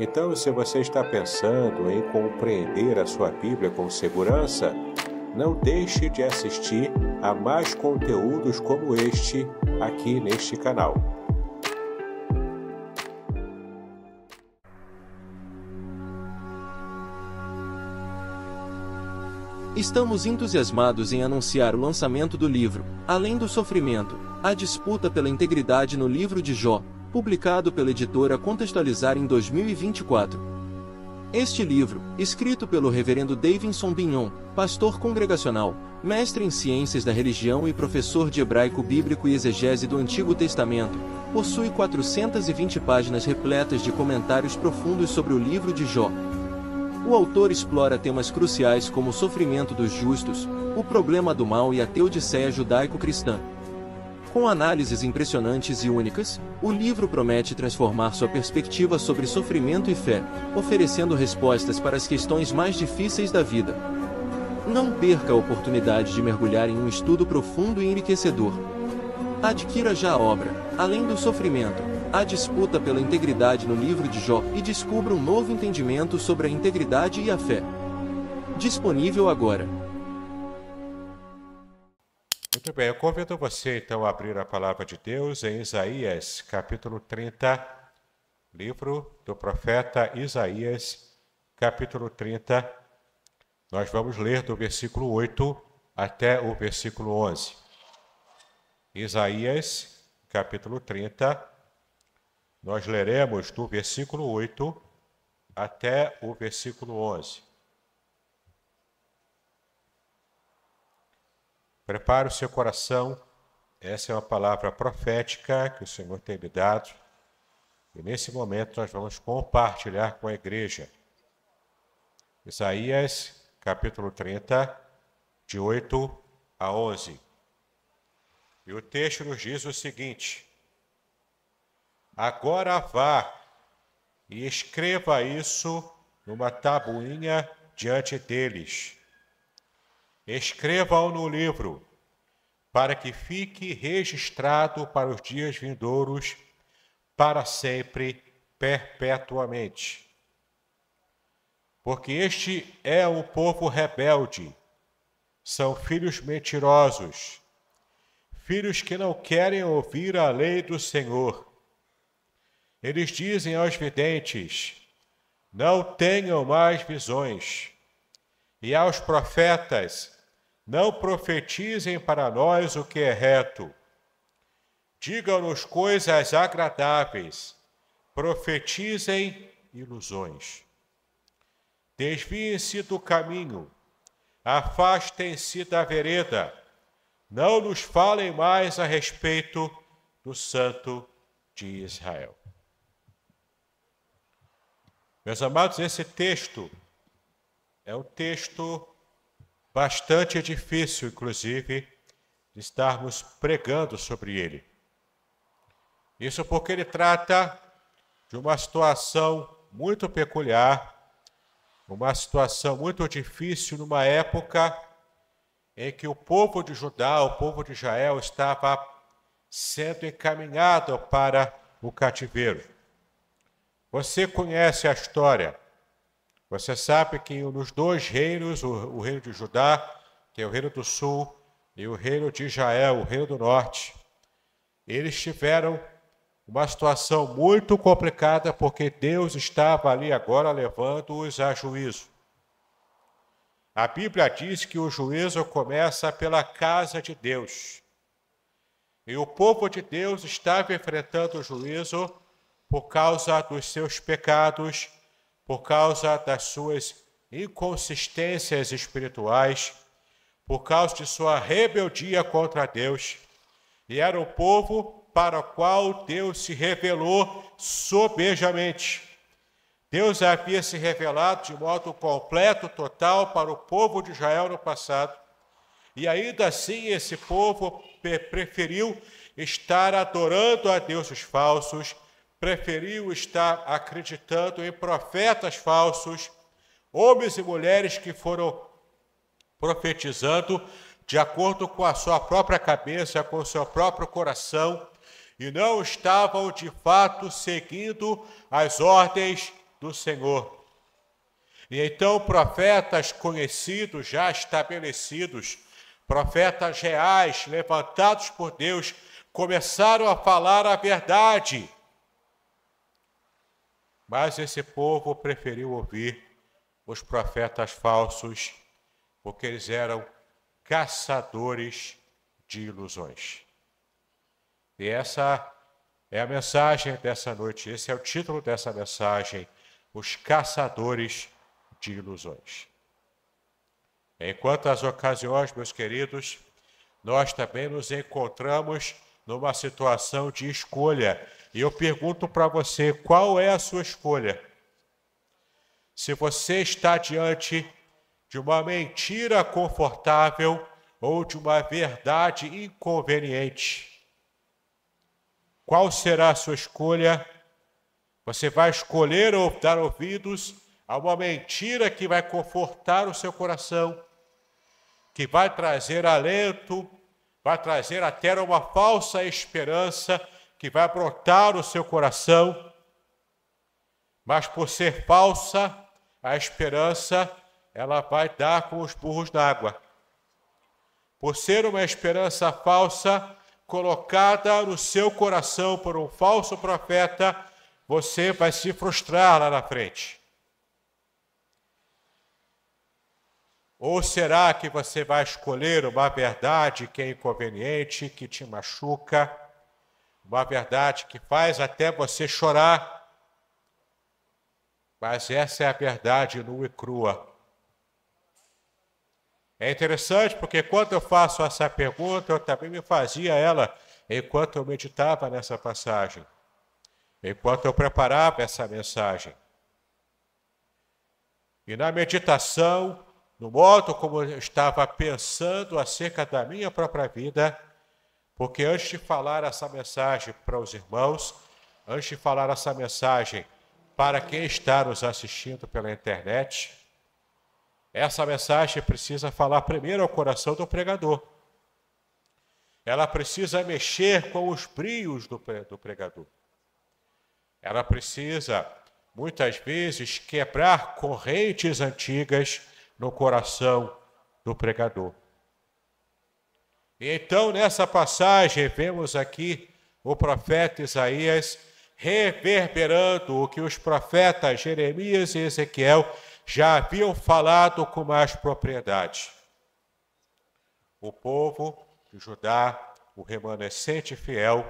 Então, se você está pensando em compreender a sua Bíblia com segurança, não deixe de assistir a mais conteúdos como este aqui neste canal. Estamos entusiasmados em anunciar o lançamento do livro Além do Sofrimento A Disputa pela Integridade no Livro de Jó, publicado pela editora Contextualizar em 2024. Este livro, escrito pelo reverendo Davidson Binhon, pastor congregacional, mestre em ciências da religião e professor de hebraico bíblico e exegese do Antigo Testamento, possui 420 páginas repletas de comentários profundos sobre o livro de Jó. O autor explora temas cruciais como o sofrimento dos justos, o problema do mal e a teodiceia judaico-cristã. Com análises impressionantes e únicas, o livro promete transformar sua perspectiva sobre sofrimento e fé, oferecendo respostas para as questões mais difíceis da vida. Não perca a oportunidade de mergulhar em um estudo profundo e enriquecedor. Adquira já a obra, além do sofrimento, a disputa pela integridade no livro de Jó e descubra um novo entendimento sobre a integridade e a fé. Disponível agora. Muito bem, eu convido você então a abrir a palavra de Deus em Isaías, capítulo 30, livro do profeta Isaías, capítulo 30. Nós vamos ler do versículo 8 até o versículo 11. Isaías, capítulo 30, nós leremos do versículo 8 até o versículo 11. Prepare o seu coração. Essa é uma palavra profética que o Senhor tem lhe dado. E nesse momento nós vamos compartilhar com a igreja. Isaías, capítulo 30, de 8 a 11. E o texto nos diz o seguinte: Agora vá e escreva isso numa tabuinha diante deles Escreva-o no livro, para que fique registrado para os dias vindouros, para sempre, perpetuamente. Porque este é o povo rebelde, são filhos mentirosos, filhos que não querem ouvir a lei do Senhor. Eles dizem aos videntes: Não tenham mais visões, e aos profetas: não profetizem para nós o que é reto. Digam-nos coisas agradáveis. Profetizem ilusões. Desviem-se do caminho. Afastem-se da vereda. Não nos falem mais a respeito do Santo de Israel. Meus amados, esse texto é um texto Bastante é difícil, inclusive, estarmos pregando sobre ele. Isso porque ele trata de uma situação muito peculiar, uma situação muito difícil numa época em que o povo de Judá, o povo de Israel, estava sendo encaminhado para o cativeiro. Você conhece a história. Você sabe que nos dois reinos, o, o reino de Judá, que é o reino do sul, e o reino de Israel, o reino do norte, eles tiveram uma situação muito complicada porque Deus estava ali agora levando-os a juízo. A Bíblia diz que o juízo começa pela casa de Deus. E o povo de Deus estava enfrentando o juízo por causa dos seus pecados por causa das suas inconsistências espirituais, por causa de sua rebeldia contra Deus, e era o povo para o qual Deus se revelou sobejamente. Deus havia se revelado de modo completo, total, para o povo de Israel no passado, e ainda assim esse povo preferiu estar adorando a deuses falsos preferiu estar acreditando em profetas falsos, homens e mulheres que foram profetizando de acordo com a sua própria cabeça, com o seu próprio coração, e não estavam de fato seguindo as ordens do Senhor. E então, profetas conhecidos, já estabelecidos, profetas reais, levantados por Deus, começaram a falar a verdade mas esse povo preferiu ouvir os profetas falsos, porque eles eram caçadores de ilusões. E essa é a mensagem dessa noite, esse é o título dessa mensagem: Os Caçadores de Ilusões. Em quantas ocasiões, meus queridos, nós também nos encontramos numa situação de escolha e eu pergunto para você, qual é a sua escolha? Se você está diante de uma mentira confortável ou de uma verdade inconveniente, qual será a sua escolha? Você vai escolher ou dar ouvidos a uma mentira que vai confortar o seu coração, que vai trazer alento, vai trazer até uma falsa esperança que vai brotar no seu coração, mas por ser falsa, a esperança ela vai dar com os burros d'água. água. Por ser uma esperança falsa, colocada no seu coração por um falso profeta, você vai se frustrar lá na frente. Ou será que você vai escolher uma verdade que é inconveniente, que te machuca? uma verdade que faz até você chorar. Mas essa é a verdade nua e crua. É interessante porque quando eu faço essa pergunta, eu também me fazia ela enquanto eu meditava nessa passagem, enquanto eu preparava essa mensagem. E na meditação, no modo como eu estava pensando acerca da minha própria vida, porque antes de falar essa mensagem para os irmãos, antes de falar essa mensagem para quem está nos assistindo pela internet, essa mensagem precisa falar primeiro ao coração do pregador. Ela precisa mexer com os brios do, do pregador. Ela precisa, muitas vezes, quebrar correntes antigas no coração do pregador. Então, nessa passagem, vemos aqui o profeta Isaías reverberando o que os profetas Jeremias e Ezequiel já haviam falado com mais propriedade. O povo de Judá, o remanescente fiel,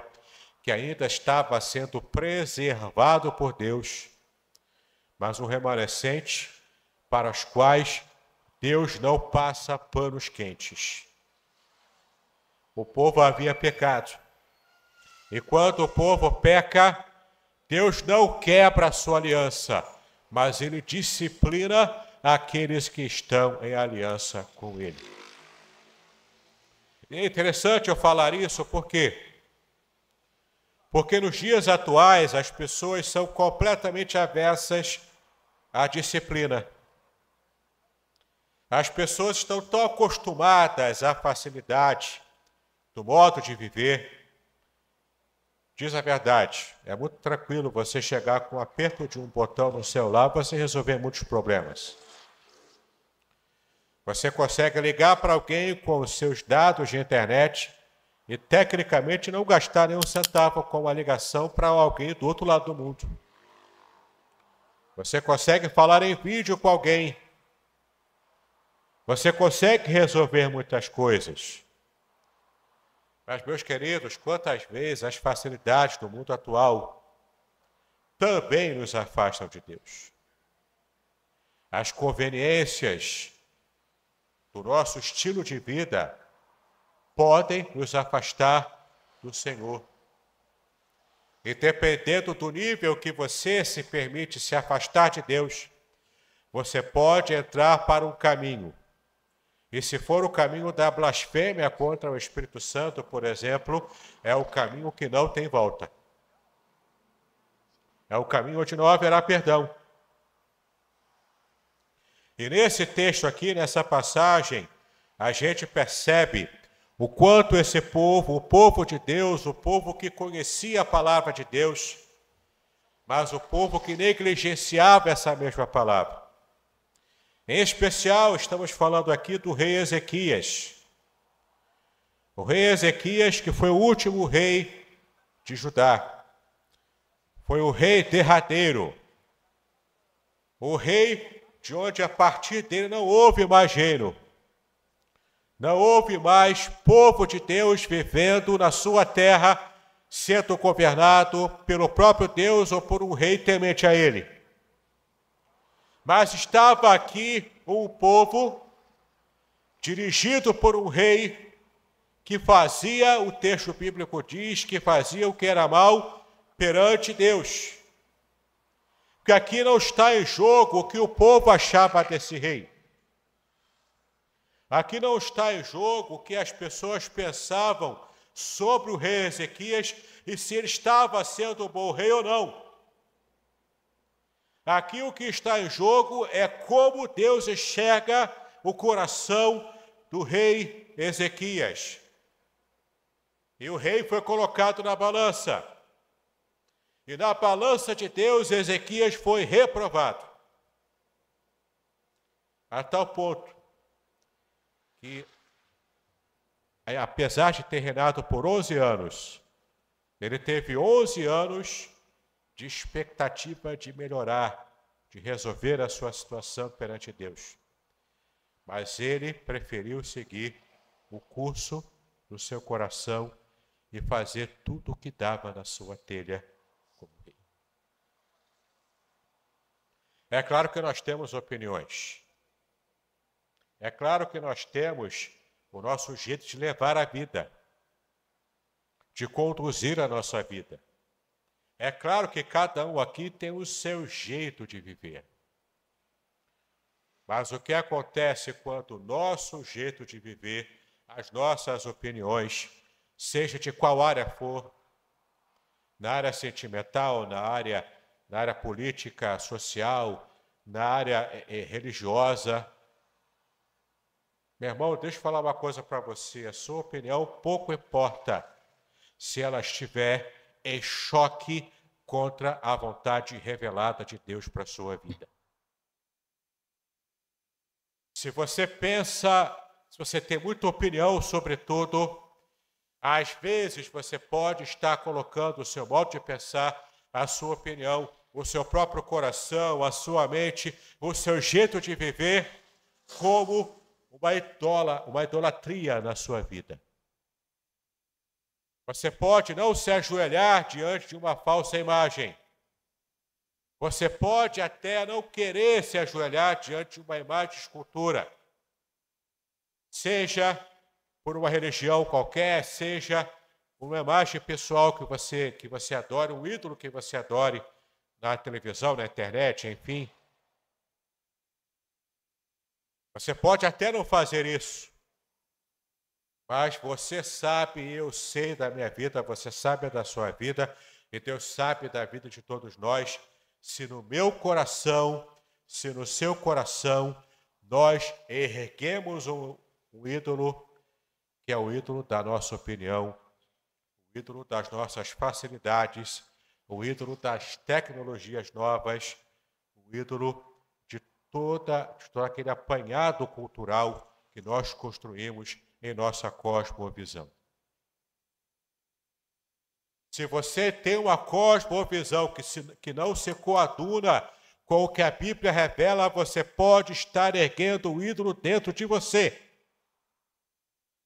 que ainda estava sendo preservado por Deus, mas um remanescente para os quais Deus não passa panos quentes o povo havia pecado. E quando o povo peca, Deus não quebra a sua aliança, mas ele disciplina aqueles que estão em aliança com ele. E é interessante eu falar isso porque porque nos dias atuais as pessoas são completamente aversas à disciplina. As pessoas estão tão acostumadas à facilidade, do modo de viver. Diz a verdade, é muito tranquilo você chegar com o aperto de um botão no celular você resolver muitos problemas. Você consegue ligar para alguém com os seus dados de internet e tecnicamente não gastar nenhum centavo com uma ligação para alguém do outro lado do mundo. Você consegue falar em vídeo com alguém. Você consegue resolver muitas coisas. Mas, meus queridos, quantas vezes as facilidades do mundo atual também nos afastam de Deus? As conveniências do nosso estilo de vida podem nos afastar do Senhor. E dependendo do nível que você se permite se afastar de Deus, você pode entrar para um caminho e se for o caminho da blasfêmia contra o Espírito Santo, por exemplo, é o caminho que não tem volta. É o caminho onde não haverá perdão. E nesse texto aqui, nessa passagem, a gente percebe o quanto esse povo, o povo de Deus, o povo que conhecia a palavra de Deus, mas o povo que negligenciava essa mesma palavra. Em especial, estamos falando aqui do rei Ezequias. O rei Ezequias, que foi o último rei de Judá. Foi o rei derradeiro. O rei de onde a partir dele não houve mais reino. Não houve mais povo de Deus vivendo na sua terra, sendo governado pelo próprio Deus ou por um rei temente a ele. Mas estava aqui um povo dirigido por um rei que fazia, o texto bíblico diz, que fazia o que era mal perante Deus. Porque aqui não está em jogo o que o povo achava desse rei. Aqui não está em jogo o que as pessoas pensavam sobre o rei Ezequias e se ele estava sendo um bom rei ou não. Aqui o que está em jogo é como Deus enxerga o coração do rei Ezequias. E o rei foi colocado na balança. E na balança de Deus, Ezequias foi reprovado. A tal ponto que, apesar de ter reinado por 11 anos, ele teve 11 anos de expectativa de melhorar, de resolver a sua situação perante Deus. Mas ele preferiu seguir o curso do seu coração e fazer tudo o que dava na sua telha como rei. É claro que nós temos opiniões. É claro que nós temos o nosso jeito de levar a vida, de conduzir a nossa vida. É claro que cada um aqui tem o seu jeito de viver. Mas o que acontece quando o nosso jeito de viver, as nossas opiniões, seja de qual área for, na área sentimental, na área, na área política, social, na área eh, eh, religiosa. Meu irmão, deixa eu falar uma coisa para você. A sua opinião pouco importa se ela estiver em é choque contra a vontade revelada de Deus para a sua vida. Se você pensa, se você tem muita opinião sobre tudo, às vezes você pode estar colocando o seu modo de pensar, a sua opinião, o seu próprio coração, a sua mente, o seu jeito de viver, como uma, idola, uma idolatria na sua vida. Você pode não se ajoelhar diante de uma falsa imagem. Você pode até não querer se ajoelhar diante de uma imagem de escultura. Seja por uma religião qualquer, seja uma imagem pessoal que você que você adore, um ídolo que você adore na televisão, na internet, enfim. Você pode até não fazer isso. Mas você sabe, eu sei da minha vida, você sabe da sua vida, e Deus sabe da vida de todos nós, se no meu coração, se no seu coração, nós erguemos um, ídolo que é o ídolo da nossa opinião, o ídolo das nossas facilidades, o ídolo das tecnologias novas, o ídolo de, toda, de todo aquele apanhado cultural que nós construímos em nossa cosmovisão. Se você tem uma cosmovisão que, se, que não se coaduna com o que a Bíblia revela, você pode estar erguendo o ídolo dentro de você.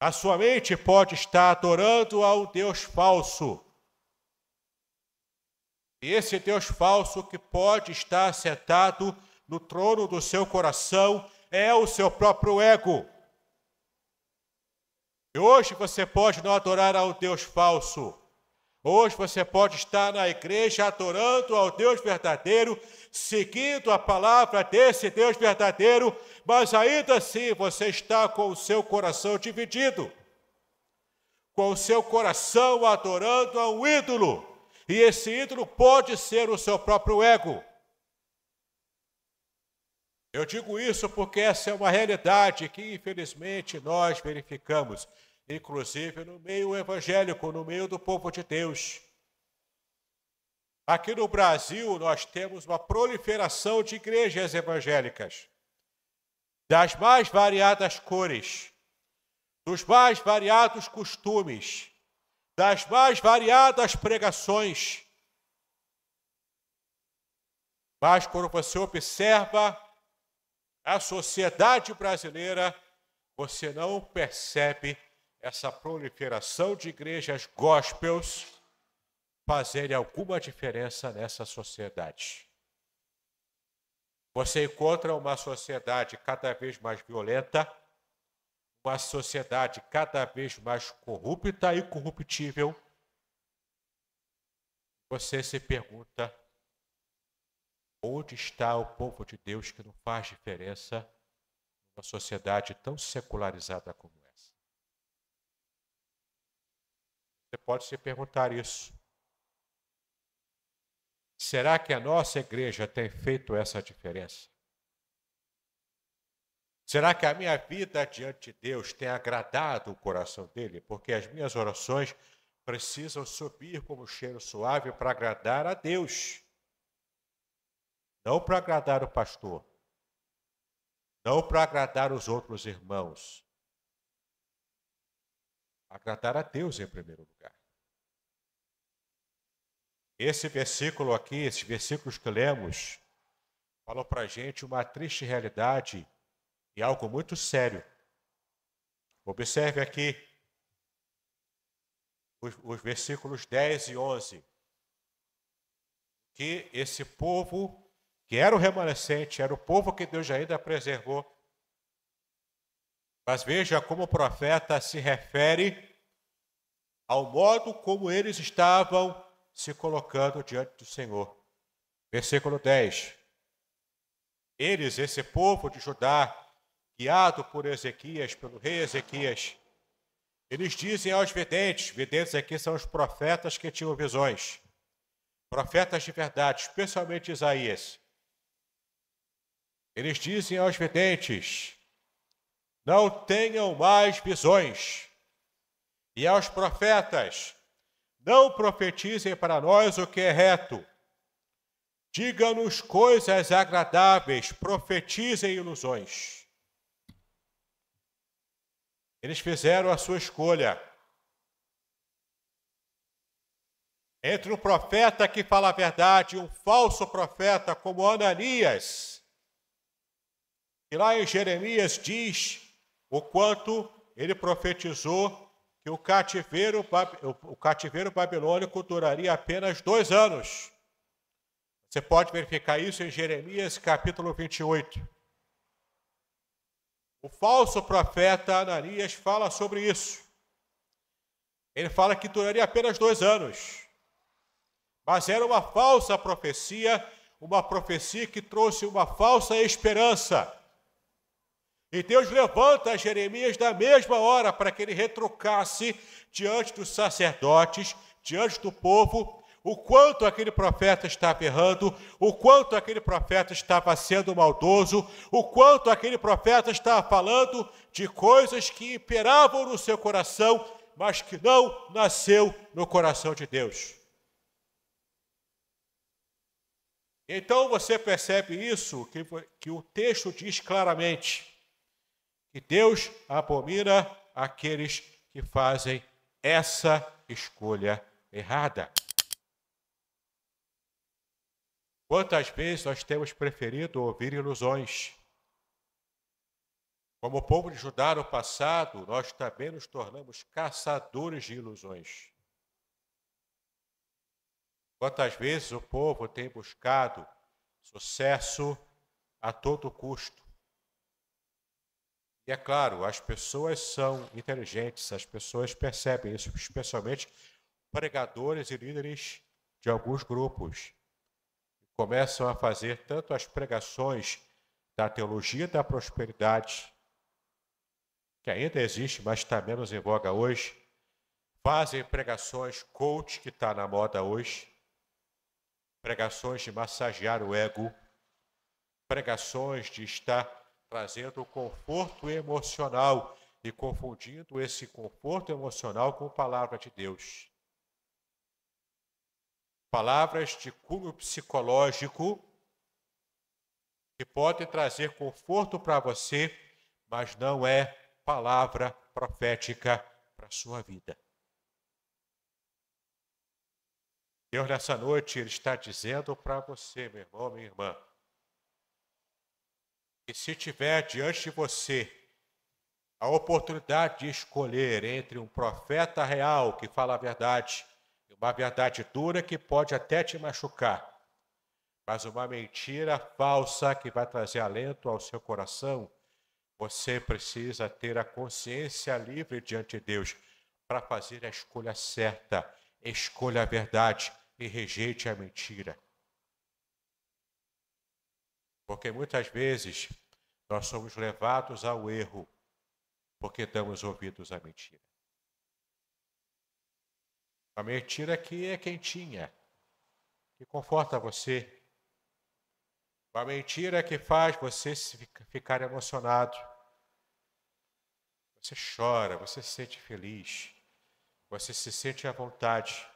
A sua mente pode estar adorando ao Deus falso. E esse Deus falso que pode estar sentado no trono do seu coração é o seu próprio ego. Hoje você pode não adorar ao Deus falso. Hoje você pode estar na igreja adorando ao Deus verdadeiro, seguindo a palavra desse Deus verdadeiro, mas ainda assim você está com o seu coração dividido, com o seu coração adorando a um ídolo, e esse ídolo pode ser o seu próprio ego eu digo isso porque essa é uma realidade que, infelizmente, nós verificamos, inclusive no meio evangélico, no meio do povo de Deus. Aqui no Brasil, nós temos uma proliferação de igrejas evangélicas, das mais variadas cores, dos mais variados costumes, das mais variadas pregações. Mas quando você observa a sociedade brasileira, você não percebe essa proliferação de igrejas gospels fazerem alguma diferença nessa sociedade. Você encontra uma sociedade cada vez mais violenta, uma sociedade cada vez mais corrupta e corruptível. Você se pergunta Onde está o povo de Deus que não faz diferença numa sociedade tão secularizada como essa? Você pode se perguntar isso. Será que a nossa igreja tem feito essa diferença? Será que a minha vida diante de Deus tem agradado o coração dele? Porque as minhas orações precisam subir como cheiro suave para agradar a Deus não para agradar o pastor, não para agradar os outros irmãos, agradar a Deus em primeiro lugar. Esse versículo aqui, esses versículos que lemos, falam para a gente uma triste realidade e algo muito sério. Observe aqui os, os versículos 10 e 11, que esse povo que era o remanescente, era o povo que Deus ainda preservou. Mas veja como o profeta se refere ao modo como eles estavam se colocando diante do Senhor. Versículo 10. Eles, esse povo de Judá, guiado por Ezequias, pelo rei Ezequias, eles dizem aos videntes, videntes aqui são os profetas que tinham visões, profetas de verdade, especialmente Isaías, eles dizem aos videntes: não tenham mais visões. E aos profetas: não profetizem para nós o que é reto. Diga-nos coisas agradáveis, profetizem ilusões. Eles fizeram a sua escolha. Entre um profeta que fala a verdade e um falso profeta como Ananias, e lá em Jeremias diz o quanto ele profetizou que o cativeiro, o cativeiro babilônico duraria apenas dois anos. Você pode verificar isso em Jeremias capítulo 28. O falso profeta Ananias fala sobre isso. Ele fala que duraria apenas dois anos. Mas era uma falsa profecia, uma profecia que trouxe uma falsa esperança. E Deus levanta Jeremias da mesma hora para que ele retrucasse diante dos sacerdotes, diante do povo, o quanto aquele profeta estava errando, o quanto aquele profeta estava sendo maldoso, o quanto aquele profeta estava falando de coisas que imperavam no seu coração, mas que não nasceu no coração de Deus. Então você percebe isso, que, que o texto diz claramente que Deus abomina aqueles que fazem essa escolha errada. Quantas vezes nós temos preferido ouvir ilusões? Como o povo de Judá no passado, nós também nos tornamos caçadores de ilusões. Quantas vezes o povo tem buscado sucesso a todo custo? E é claro, as pessoas são inteligentes, as pessoas percebem isso, especialmente pregadores e líderes de alguns grupos. Começam a fazer tanto as pregações da teologia da prosperidade, que ainda existe, mas está menos em voga hoje, fazem pregações coach, que está na moda hoje, pregações de massagear o ego, pregações de estar trazendo conforto emocional e confundindo esse conforto emocional com a palavra de Deus. Palavras de cunho psicológico que podem trazer conforto para você, mas não é palavra profética para sua vida. Deus, nessa noite, Ele está dizendo para você, meu irmão, minha irmã, e se tiver diante de você a oportunidade de escolher entre um profeta real que fala a verdade, uma verdade dura que pode até te machucar, mas uma mentira falsa que vai trazer alento ao seu coração, você precisa ter a consciência livre diante de Deus para fazer a escolha certa. Escolha a verdade e rejeite a mentira. Porque muitas vezes nós somos levados ao erro porque damos ouvidos à mentira. A mentira que é quentinha, que conforta você. Uma mentira que faz você ficar emocionado. Você chora, você se sente feliz, você se sente à vontade.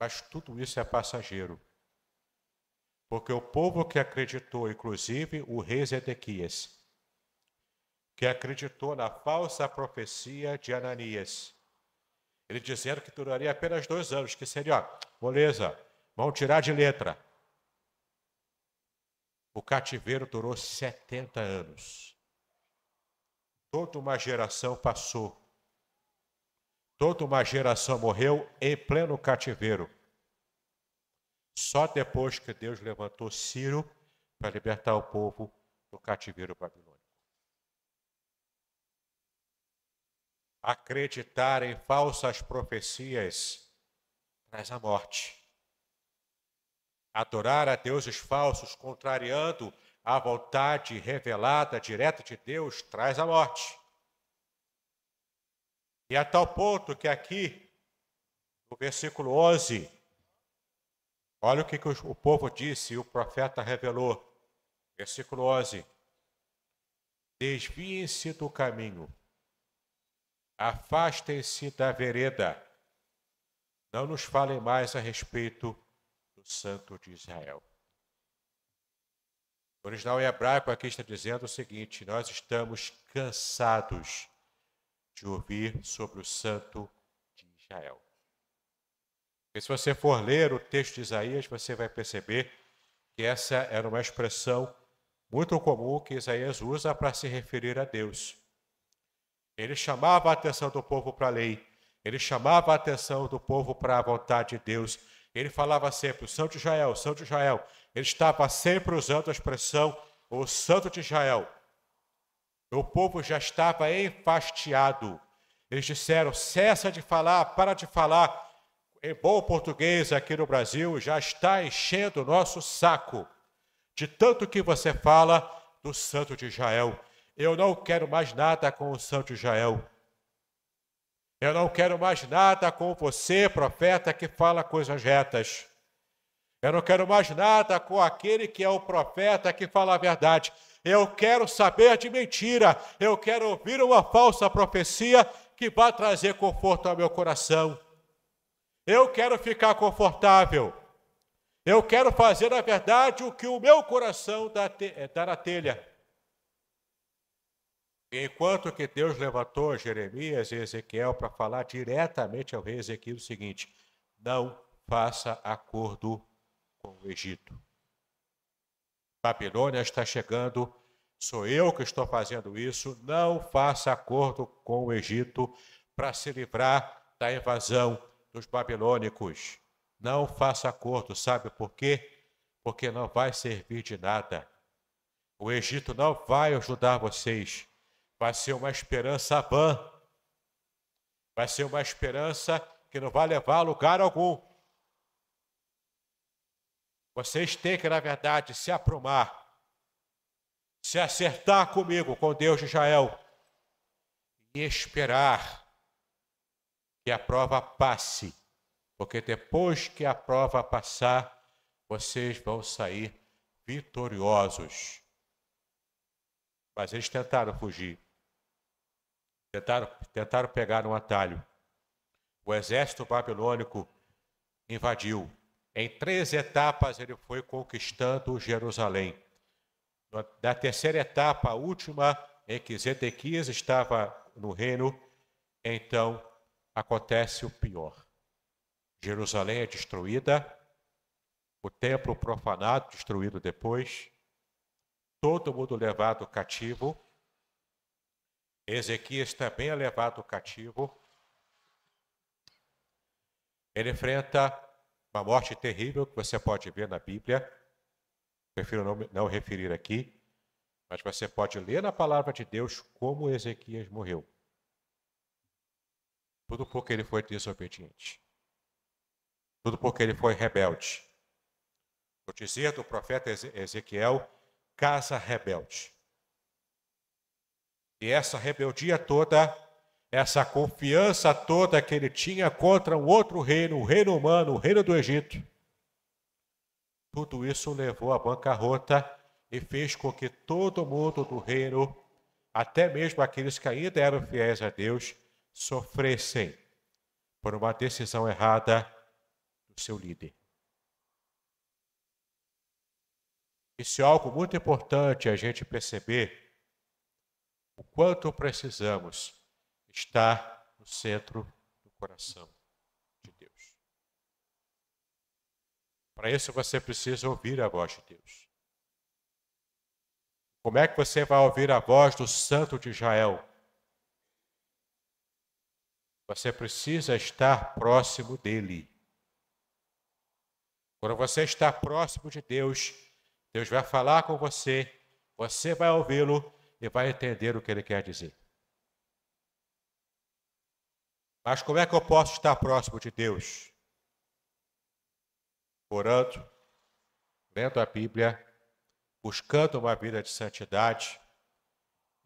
Mas tudo isso é passageiro porque o povo que acreditou, inclusive o rei Zedequias, que acreditou na falsa profecia de Ananias, ele dizendo que duraria apenas dois anos, que seria, ó, moleza, vão tirar de letra. O cativeiro durou 70 anos. Toda uma geração passou. Toda uma geração morreu em pleno cativeiro. Só depois que Deus levantou Ciro para libertar o povo do cativeiro babilônico. Acreditar em falsas profecias traz a morte. Adorar a deuses falsos, contrariando a vontade revelada, direta de Deus, traz a morte. E a tal ponto que aqui, no versículo 11, Olha o que, que o povo disse e o profeta revelou. Versículo 11: Desviem-se do caminho, afastem-se da vereda, não nos falem mais a respeito do Santo de Israel. O original hebraico aqui está dizendo o seguinte: nós estamos cansados de ouvir sobre o Santo de Israel. E se você for ler o texto de Isaías, você vai perceber que essa era uma expressão muito comum que Isaías usa para se referir a Deus. Ele chamava a atenção do povo para a lei, ele chamava a atenção do povo para a vontade de Deus. Ele falava sempre, o Santo de Israel, o Santo de Israel. Ele estava sempre usando a expressão, o Santo de Israel. O povo já estava enfastiado. Eles disseram: cessa de falar, para de falar, em bom português aqui no Brasil, já está enchendo o nosso saco de tanto que você fala do Santo de Israel. Eu não quero mais nada com o Santo de Israel. Eu não quero mais nada com você, profeta, que fala coisas retas. Eu não quero mais nada com aquele que é o profeta que fala a verdade. Eu quero saber de mentira. Eu quero ouvir uma falsa profecia que vá trazer conforto ao meu coração. Eu quero ficar confortável. Eu quero fazer, na verdade, o que o meu coração dá, eh, dá na telha. Enquanto que Deus levantou Jeremias e Ezequiel para falar diretamente ao rei Ezequiel o seguinte: não faça acordo com o Egito. Babilônia está chegando, sou eu que estou fazendo isso. Não faça acordo com o Egito para se livrar da invasão dos babilônicos. Não faça acordo, sabe por quê? Porque não vai servir de nada. O Egito não vai ajudar vocês. Vai ser uma esperança vã. Vai ser uma esperança que não vai levar a lugar algum. Vocês têm que, na verdade, se aprumar, se acertar comigo, com Deus de Israel, e esperar que a prova passe, porque depois que a prova passar, vocês vão sair vitoriosos. Mas eles tentaram fugir. Tentaram, tentaram pegar um atalho. O exército babilônico invadiu. Em três etapas ele foi conquistando Jerusalém. Na terceira etapa, a última, em que Zedequias estava no reino, então acontece o pior. Jerusalém é destruída, o templo profanado, destruído depois, todo mundo levado cativo, Ezequias também é levado cativo. Ele enfrenta uma morte terrível que você pode ver na Bíblia. Prefiro não, não referir aqui, mas você pode ler na palavra de Deus como Ezequias morreu. Tudo porque ele foi desobediente. Tudo porque ele foi rebelde. Vou dizer do profeta Ezequiel, casa rebelde. E essa rebeldia toda, essa confiança toda que ele tinha contra um outro reino, o reino humano, o reino do Egito, tudo isso levou à bancarrota e fez com que todo mundo do reino, até mesmo aqueles que ainda eram fiéis a Deus, sofressem por uma decisão errada do seu líder. Isso é algo muito importante a gente perceber o quanto precisamos estar no centro do coração de Deus. Para isso você precisa ouvir a voz de Deus. Como é que você vai ouvir a voz do Santo de Israel? Você precisa estar próximo dele. Quando você está próximo de Deus, Deus vai falar com você, você vai ouvi-lo e vai entender o que ele quer dizer. Mas como é que eu posso estar próximo de Deus? Orando, lendo a Bíblia, buscando uma vida de santidade,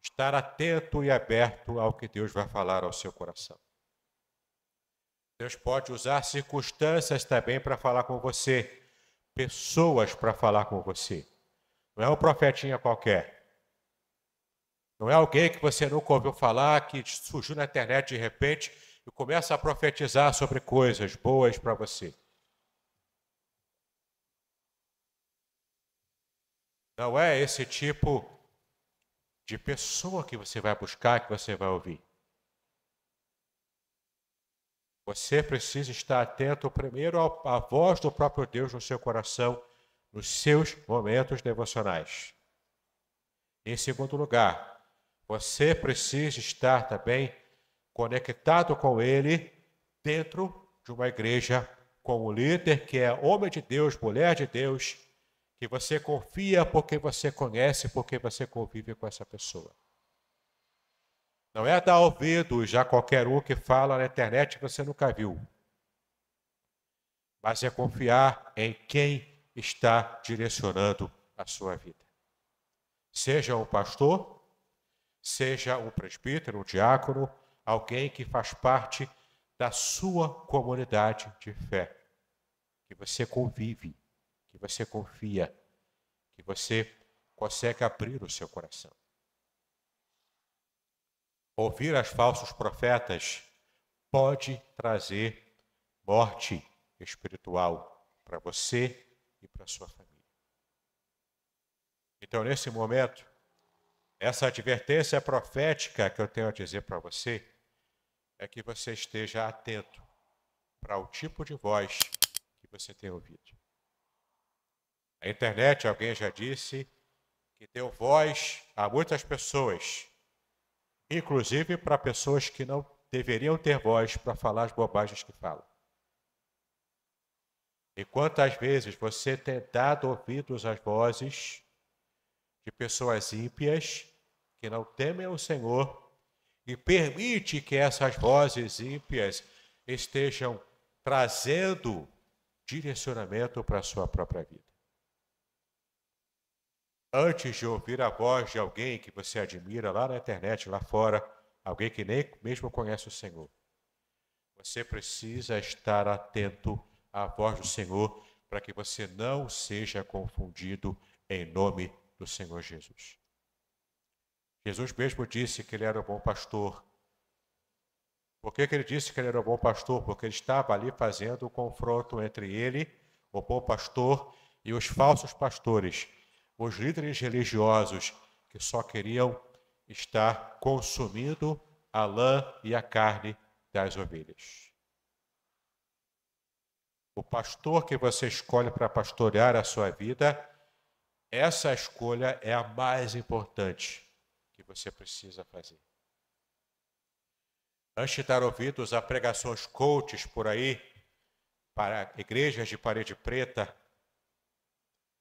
estar atento e aberto ao que Deus vai falar ao seu coração. Deus pode usar circunstâncias também para falar com você, pessoas para falar com você. Não é um profetinha qualquer. Não é alguém que você nunca ouviu falar, que surgiu na internet de repente e começa a profetizar sobre coisas boas para você. Não é esse tipo de pessoa que você vai buscar, que você vai ouvir. Você precisa estar atento primeiro à voz do próprio Deus no seu coração, nos seus momentos devocionais. Em segundo lugar, você precisa estar também conectado com Ele dentro de uma igreja, com o um líder que é homem de Deus, mulher de Deus, que você confia porque você conhece, porque você convive com essa pessoa. Não é dar ouvidos a qualquer um que fala na internet que você nunca viu. Mas é confiar em quem está direcionando a sua vida. Seja um pastor, seja um presbítero, um diácono, alguém que faz parte da sua comunidade de fé, que você convive, que você confia, que você consegue abrir o seu coração ouvir as falsos profetas pode trazer morte espiritual para você e para sua família. Então, nesse momento, essa advertência profética que eu tenho a dizer para você é que você esteja atento para o tipo de voz que você tem ouvido. A internet, alguém já disse, que deu voz a muitas pessoas inclusive para pessoas que não deveriam ter voz para falar as bobagens que falam. E quantas vezes você tem dado ouvidos às vozes de pessoas ímpias que não temem o Senhor e permite que essas vozes ímpias estejam trazendo direcionamento para a sua própria vida antes de ouvir a voz de alguém que você admira lá na internet, lá fora, alguém que nem mesmo conhece o Senhor. Você precisa estar atento à voz do Senhor para que você não seja confundido em nome do Senhor Jesus. Jesus mesmo disse que ele era um bom pastor. Por que, que ele disse que ele era um bom pastor? Porque ele estava ali fazendo o um confronto entre ele, o bom pastor, e os falsos pastores os líderes religiosos que só queriam estar consumindo a lã e a carne das ovelhas. O pastor que você escolhe para pastorear a sua vida, essa escolha é a mais importante que você precisa fazer. Antes de dar ouvidos a pregações coaches por aí, para igrejas de parede preta,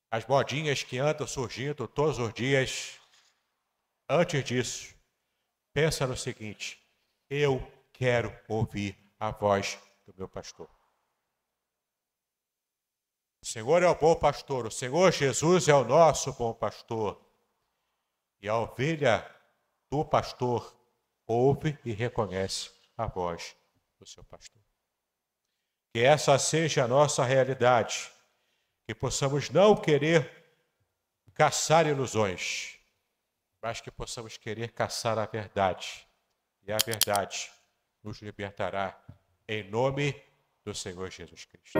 as modinhas que andam surgindo todos os dias. Antes disso, pensa no seguinte: eu quero ouvir a voz do meu pastor. O Senhor é o bom pastor, o Senhor Jesus é o nosso bom pastor. E a ovelha do pastor ouve e reconhece a voz do seu pastor. Que essa seja a nossa realidade que possamos não querer caçar ilusões, mas que possamos querer caçar a verdade. E a verdade nos libertará em nome do Senhor Jesus Cristo.